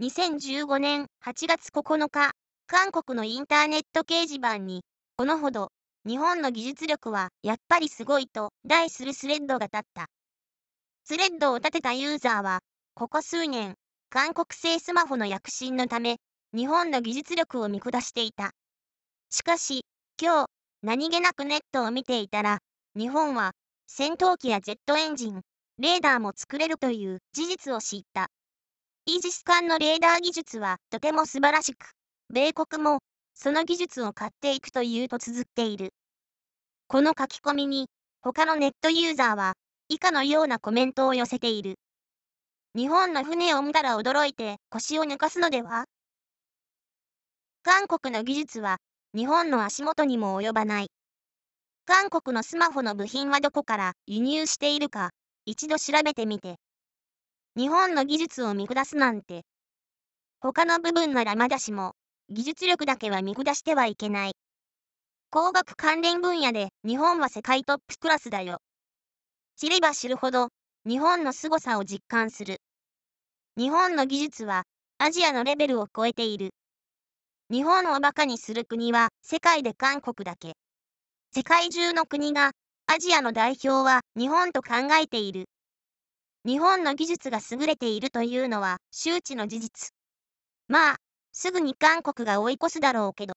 2015年8月9日、韓国のインターネット掲示板に、このほど、日本の技術力はやっぱりすごいと題するスレッドが立った。スレッドを立てたユーザーは、ここ数年、韓国製スマホの躍進のため、日本の技術力を見下していた。しかし、今日、何気なくネットを見ていたら、日本は、戦闘機やジェットエンジン、レーダーも作れるという事実を知った。イージス艦のレーダー技術はとても素晴らしく、米国もその技術を買っていくというと綴っている。この書き込みに、他のネットユーザーは以下のようなコメントを寄せている。日本の船を見たら驚いて腰を抜かすのでは韓国の技術は日本の足元にも及ばない。韓国のスマホの部品はどこから輸入しているか、一度調べてみて。日本の技術を見下すなんて。他の部分ならまだしも、技術力だけは見下してはいけない。工学関連分野で日本は世界トップクラスだよ。知れば知るほど、日本の凄さを実感する。日本の技術は、アジアのレベルを超えている。日本を馬鹿にする国は、世界で韓国だけ。世界中の国が、アジアの代表は日本と考えている。日本の技術が優れているというのは周知の事実。まあ、すぐに韓国が追い越すだろうけど。